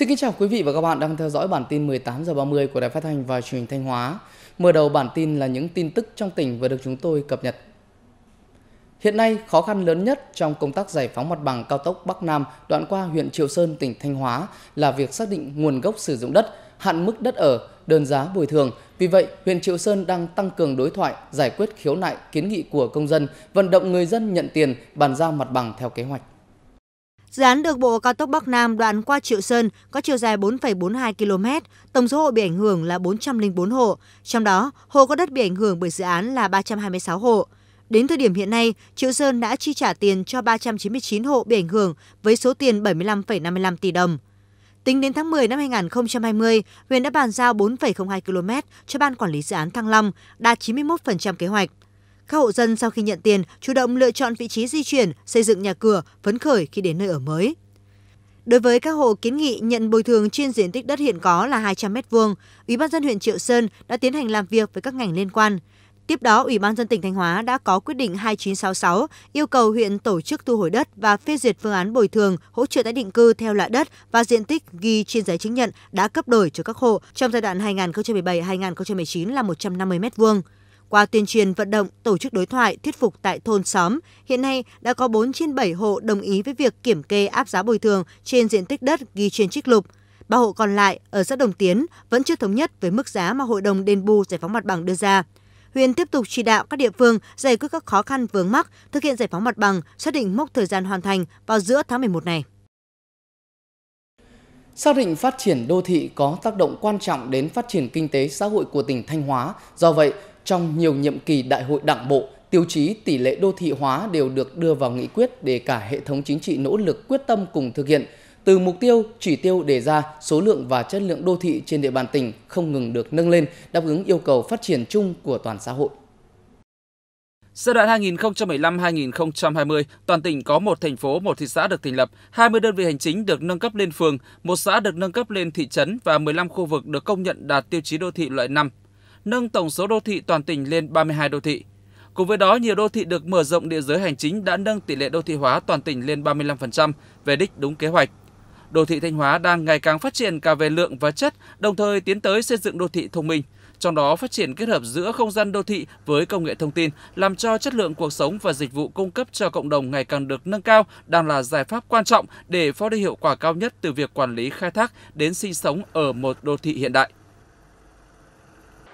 Xin kính chào quý vị và các bạn đang theo dõi bản tin 18 giờ 30 của Đài Phát thanh và Truyền hình Thanh Hóa. Mở đầu bản tin là những tin tức trong tỉnh vừa được chúng tôi cập nhật. Hiện nay, khó khăn lớn nhất trong công tác giải phóng mặt bằng cao tốc Bắc Nam đoạn qua huyện Triệu Sơn, tỉnh Thanh Hóa là việc xác định nguồn gốc sử dụng đất, hạn mức đất ở, đơn giá bồi thường. Vì vậy, huyện Triệu Sơn đang tăng cường đối thoại, giải quyết khiếu nại, kiến nghị của công dân, vận động người dân nhận tiền, bàn giao mặt bằng theo kế hoạch. Dự án được Bộ Cao tốc Bắc Nam đoạn qua Triệu Sơn có chiều dài 4,42 km, tổng số hộ bị ảnh hưởng là 404 hộ, trong đó hộ có đất bị ảnh hưởng bởi dự án là 326 hộ. Đến thời điểm hiện nay, Triệu Sơn đã chi trả tiền cho 399 hộ bị ảnh hưởng với số tiền 75,55 tỷ đồng. Tính đến tháng 10 năm 2020, huyện đã bàn giao 4,02 km cho Ban Quản lý Dự án Thăng Long, đạt 91% kế hoạch. Các hộ dân sau khi nhận tiền chủ động lựa chọn vị trí di chuyển, xây dựng nhà cửa, phấn khởi khi đến nơi ở mới. Đối với các hộ kiến nghị nhận bồi thường trên diện tích đất hiện có là 200 m2, Ủy ban dân huyện Triệu Sơn đã tiến hành làm việc với các ngành liên quan. Tiếp đó, Ủy ban dân tỉnh Thanh Hóa đã có quyết định 2966 yêu cầu huyện tổ chức thu hồi đất và phê duyệt phương án bồi thường, hỗ trợ tái định cư theo loại đất và diện tích ghi trên giấy chứng nhận đã cấp đổi cho các hộ trong giai đoạn 2017-2019 là 150 m2. Qua tuyên truyền vận động, tổ chức đối thoại, thuyết phục tại thôn xóm, hiện nay đã có 4 trên 7 hộ đồng ý với việc kiểm kê áp giá bồi thường trên diện tích đất ghi trên trích lục. Ba hộ còn lại ở xã Đồng Tiến vẫn chưa thống nhất với mức giá mà hội đồng đền bù giải phóng mặt bằng đưa ra. Huyện tiếp tục chỉ đạo các địa phương giải quyết các khó khăn vướng mắc, thực hiện giải phóng mặt bằng, xác định mốc thời gian hoàn thành vào giữa tháng 11 này. Xác định phát triển đô thị có tác động quan trọng đến phát triển kinh tế xã hội của tỉnh Thanh Hóa. Do vậy, trong nhiều nhiệm kỳ đại hội đảng bộ, tiêu chí tỷ lệ đô thị hóa đều được đưa vào nghị quyết để cả hệ thống chính trị nỗ lực quyết tâm cùng thực hiện. Từ mục tiêu, chỉ tiêu đề ra, số lượng và chất lượng đô thị trên địa bàn tỉnh không ngừng được nâng lên, đáp ứng yêu cầu phát triển chung của toàn xã hội. Giai đoạn 2015-2020, toàn tỉnh có một thành phố, một thị xã được thành lập, 20 đơn vị hành chính được nâng cấp lên phường, một xã được nâng cấp lên thị trấn và 15 khu vực được công nhận đạt tiêu chí đô thị loại 5 nâng tổng số đô thị toàn tỉnh lên 32 đô thị. Cùng với đó, nhiều đô thị được mở rộng địa giới hành chính đã nâng tỷ lệ đô thị hóa toàn tỉnh lên 35% về đích đúng kế hoạch. Đô thị Thanh Hóa đang ngày càng phát triển cả về lượng và chất, đồng thời tiến tới xây dựng đô thị thông minh, trong đó phát triển kết hợp giữa không gian đô thị với công nghệ thông tin, làm cho chất lượng cuộc sống và dịch vụ cung cấp cho cộng đồng ngày càng được nâng cao đang là giải pháp quan trọng để phát huy hiệu quả cao nhất từ việc quản lý khai thác đến sinh sống ở một đô thị hiện đại.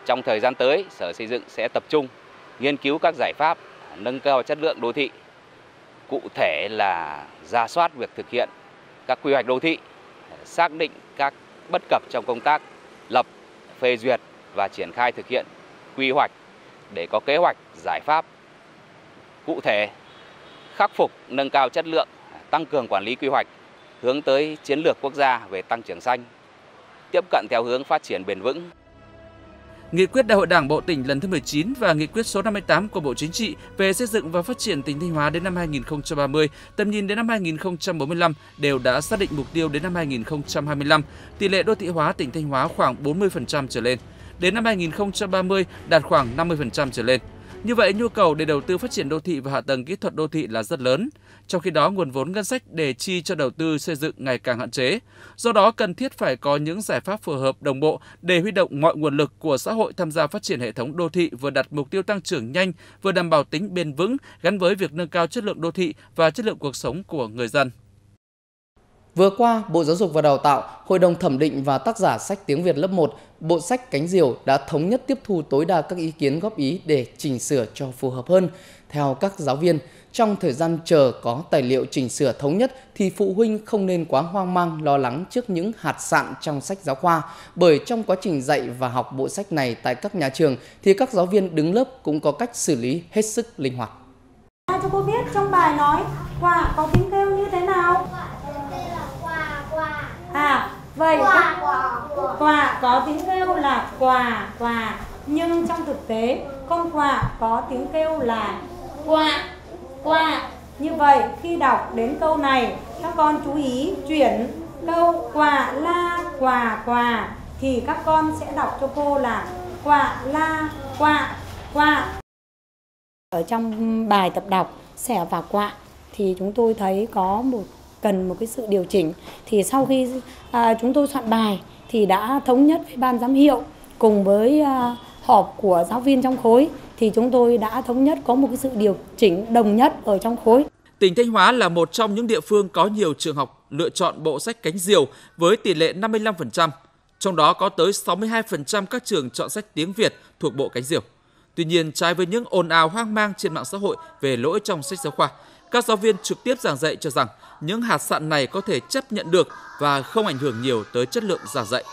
Trong thời gian tới, Sở Xây dựng sẽ tập trung nghiên cứu các giải pháp nâng cao chất lượng đô thị, cụ thể là ra soát việc thực hiện các quy hoạch đô thị, xác định các bất cập trong công tác lập, phê duyệt và triển khai thực hiện quy hoạch để có kế hoạch giải pháp cụ thể khắc phục nâng cao chất lượng tăng cường quản lý quy hoạch hướng tới chiến lược quốc gia về tăng trưởng xanh tiếp cận theo hướng phát triển bền vững Nghị quyết Đại hội Đảng Bộ tỉnh lần thứ 19 và Nghị quyết số 58 của Bộ Chính trị về xây dựng và phát triển tỉnh Thanh Hóa đến năm 2030, tầm nhìn đến năm 2045 đều đã xác định mục tiêu đến năm 2025, tỷ lệ đô thị hóa tỉnh Thanh Hóa khoảng 40% trở lên. Đến năm 2030 đạt khoảng 50% trở lên. Như vậy, nhu cầu để đầu tư phát triển đô thị và hạ tầng kỹ thuật đô thị là rất lớn. Trong khi đó, nguồn vốn ngân sách để chi cho đầu tư xây dựng ngày càng hạn chế. Do đó, cần thiết phải có những giải pháp phù hợp đồng bộ để huy động mọi nguồn lực của xã hội tham gia phát triển hệ thống đô thị vừa đặt mục tiêu tăng trưởng nhanh, vừa đảm bảo tính bền vững gắn với việc nâng cao chất lượng đô thị và chất lượng cuộc sống của người dân. Vừa qua, Bộ Giáo dục và Đào tạo, Hội đồng thẩm định và tác giả sách tiếng Việt lớp 1, bộ sách Cánh Diều đã thống nhất tiếp thu tối đa các ý kiến góp ý để chỉnh sửa cho phù hợp hơn. Theo các giáo viên, trong thời gian chờ có tài liệu chỉnh sửa thống nhất thì phụ huynh không nên quá hoang mang lo lắng trước những hạt sạn trong sách giáo khoa, bởi trong quá trình dạy và học bộ sách này tại các nhà trường thì các giáo viên đứng lớp cũng có cách xử lý hết sức linh hoạt. Cho cô biết trong bài nói quả có tiếng kêu như thế nào? à vậy các quả, quả. quả có tiếng kêu là quả quả nhưng trong thực tế con quả có tiếng kêu là quả quả như vậy khi đọc đến câu này các con chú ý chuyển câu quả la quả quả thì các con sẽ đọc cho cô là quả la quả quả ở trong bài tập đọc sẻ và quạ thì chúng tôi thấy có một cần một cái sự điều chỉnh thì sau khi à, chúng tôi soạn bài thì đã thống nhất với ban giám hiệu cùng với à, họp của giáo viên trong khối thì chúng tôi đã thống nhất có một cái sự điều chỉnh đồng nhất ở trong khối. Tỉnh Thanh Hóa là một trong những địa phương có nhiều trường học lựa chọn bộ sách cánh diều với tỷ lệ 55%, trong đó có tới 62% các trường chọn sách tiếng Việt thuộc bộ cánh diều. Tuy nhiên, trái với những ồn ào hoang mang trên mạng xã hội về lỗi trong sách giáo khoa, các giáo viên trực tiếp giảng dạy cho rằng những hạt sạn này có thể chấp nhận được và không ảnh hưởng nhiều tới chất lượng giảng dạy.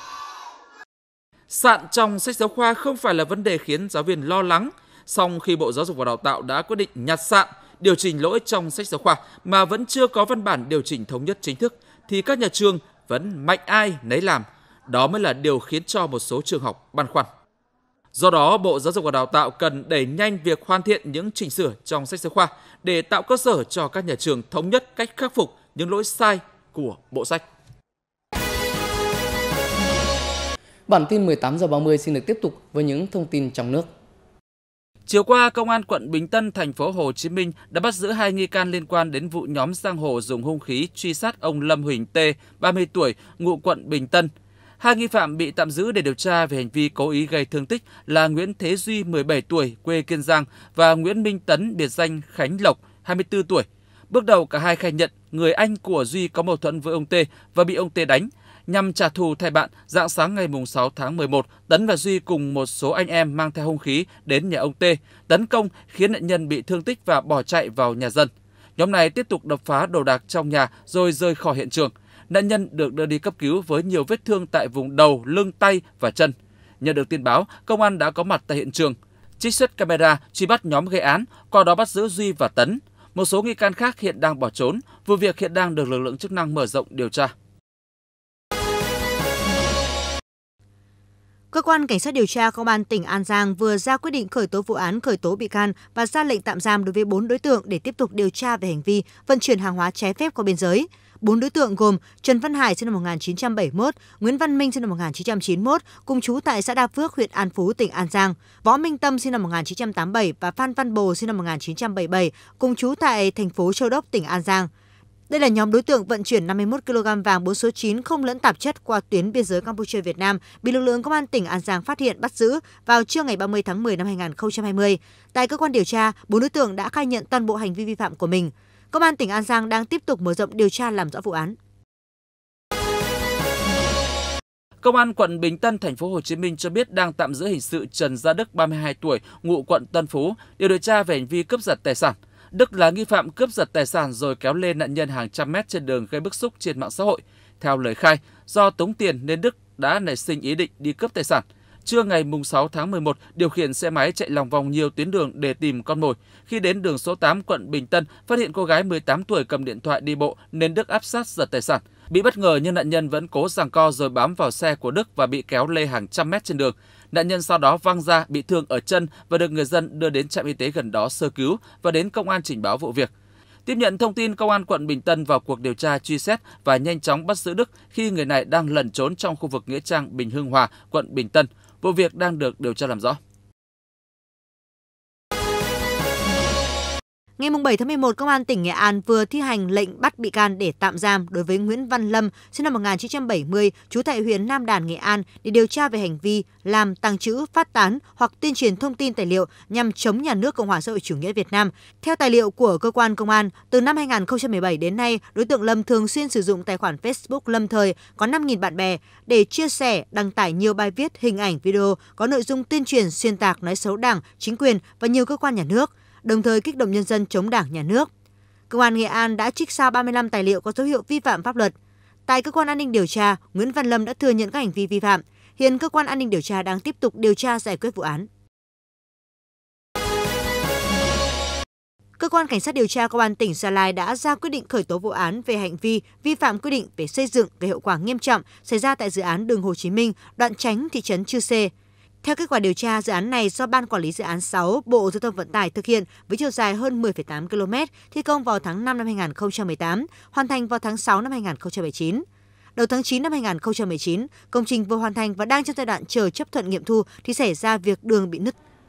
Sạn trong sách giáo khoa không phải là vấn đề khiến giáo viên lo lắng, song khi Bộ Giáo dục và Đào tạo đã quyết định nhặt sạn, điều chỉnh lỗi trong sách giáo khoa mà vẫn chưa có văn bản điều chỉnh thống nhất chính thức thì các nhà trường vẫn mạnh ai nấy làm. Đó mới là điều khiến cho một số trường học băn khoăn. Do đó, Bộ Giáo dục và Đào tạo cần đẩy nhanh việc hoàn thiện những chỉnh sửa trong sách giáo khoa để tạo cơ sở cho các nhà trường thống nhất cách khắc phục những lỗi sai của bộ sách. Bản tin 18 giờ 30 xin được tiếp tục với những thông tin trong nước. Chiều qua, Công an quận Bình Tân, thành phố Hồ Chí Minh đã bắt giữ hai nghi can liên quan đến vụ nhóm giang hồ dùng hung khí truy sát ông Lâm Huỳnh Tê, 30 tuổi, ngụ quận Bình Tân – Hai nghi phạm bị tạm giữ để điều tra về hành vi cố ý gây thương tích là Nguyễn Thế Duy, 17 tuổi, quê Kiên Giang và Nguyễn Minh Tấn, biệt danh Khánh Lộc, 24 tuổi. Bước đầu cả hai khai nhận người anh của Duy có mâu thuẫn với ông Tê và bị ông Tê đánh. Nhằm trả thù thay bạn, dạng sáng ngày 6 tháng 11, Tấn và Duy cùng một số anh em mang theo hung khí đến nhà ông Tê, tấn công khiến nạn nhân bị thương tích và bỏ chạy vào nhà dân. Nhóm này tiếp tục đập phá đồ đạc trong nhà rồi rời khỏi hiện trường. Nạn nhân được đưa đi cấp cứu với nhiều vết thương tại vùng đầu, lưng, tay và chân. Nhận được tin báo, công an đã có mặt tại hiện trường, trích xuất camera truy bắt nhóm gây án, qua đó bắt giữ Duy và Tấn. Một số nghi can khác hiện đang bỏ trốn, vụ việc hiện đang được lực lượng chức năng mở rộng điều tra. Cơ quan Cảnh sát điều tra Công an tỉnh An Giang vừa ra quyết định khởi tố vụ án khởi tố bị can và ra lệnh tạm giam đối với 4 đối tượng để tiếp tục điều tra về hành vi vận chuyển hàng hóa trái phép qua biên giới bốn đối tượng gồm Trần Văn Hải sinh năm 1971, Nguyễn Văn Minh sinh năm 1991, cùng chú tại xã Đa Phước, huyện An Phú, tỉnh An Giang, Võ Minh Tâm sinh năm 1987 và Phan Văn Bồ sinh năm 1977, cùng chú tại thành phố Châu Đốc, tỉnh An Giang. Đây là nhóm đối tượng vận chuyển 51 kg vàng 4 số 9 không lẫn tạp chất qua tuyến biên giới Campuchia Việt Nam bị lực lượng công an tỉnh An Giang phát hiện bắt giữ vào trưa ngày 30 tháng 10 năm 2020. Tại cơ quan điều tra, bốn đối tượng đã khai nhận toàn bộ hành vi vi phạm của mình. Công an tỉnh An Giang đang tiếp tục mở rộng điều tra làm rõ vụ án. Công an quận Bình Tân, thành phố Hồ Chí Minh cho biết đang tạm giữ hình sự Trần Gia Đức, 32 tuổi, ngụ quận Tân Phú, để điều tra về hành vi cướp giật tài sản. Đức là nghi phạm cướp giật tài sản rồi kéo lên nạn nhân hàng trăm mét trên đường gây bức xúc trên mạng xã hội. Theo lời khai, do tống tiền nên Đức đã nảy sinh ý định đi cướp tài sản – Trưa ngày 6 tháng 11, điều khiển xe máy chạy lòng vòng nhiều tuyến đường để tìm con mồi. Khi đến đường số 8 quận Bình Tân, phát hiện cô gái 18 tuổi cầm điện thoại đi bộ nên Đức áp sát giật tài sản. Bị bất ngờ nhưng nạn nhân vẫn cố giằng co rồi bám vào xe của Đức và bị kéo lê hàng trăm mét trên đường. Nạn nhân sau đó văng ra bị thương ở chân và được người dân đưa đến trạm y tế gần đó sơ cứu và đến công an trình báo vụ việc. Tiếp nhận thông tin, công an quận Bình Tân vào cuộc điều tra truy xét và nhanh chóng bắt giữ Đức khi người này đang lẩn trốn trong khu vực Nghĩa Trang Bình Hưng Hòa, quận Bình Tân. Vụ việc đang được điều tra làm rõ. Ngày 7 tháng 11, Công an tỉnh Nghệ An vừa thi hành lệnh bắt bị can để tạm giam đối với Nguyễn Văn Lâm, sinh năm 1970, trú tại huyện Nam Đàn, Nghệ An, để điều tra về hành vi làm tàng trữ, phát tán hoặc tuyên truyền thông tin tài liệu nhằm chống nhà nước Cộng hòa xã hội chủ nghĩa Việt Nam. Theo tài liệu của cơ quan công an, từ năm 2017 đến nay, đối tượng Lâm thường xuyên sử dụng tài khoản Facebook Lâm Thời có 5.000 bạn bè để chia sẻ, đăng tải nhiều bài viết, hình ảnh, video có nội dung tuyên truyền xuyên tạc nói xấu Đảng, chính quyền và nhiều cơ quan nhà nước – đồng thời kích động nhân dân chống Đảng, nhà nước. Công an Nghệ An đã trích sao 35 tài liệu có dấu hiệu vi phạm pháp luật. Tại cơ quan an ninh điều tra, Nguyễn Văn Lâm đã thừa nhận các hành vi vi phạm. Hiện cơ quan an ninh điều tra đang tiếp tục điều tra giải quyết vụ án. Cơ quan Cảnh sát điều tra Công an tỉnh Gia Lai đã ra quyết định khởi tố vụ án về hành vi vi phạm quy định về xây dựng gây hậu quả nghiêm trọng xảy ra tại dự án đường Hồ Chí Minh, đoạn tránh thị trấn Chư Sê. Theo kết quả điều tra, dự án này do Ban Quản lý Dự án 6 Bộ Giao thông Vận tải thực hiện với chiều dài hơn 10,8 km, thi công vào tháng 5 năm 2018, hoàn thành vào tháng 6 năm 2019. Đầu tháng 9 năm 2019, công trình vừa hoàn thành và đang trong giai đoạn chờ chấp thuận nghiệm thu thì xảy ra việc đường bị nứt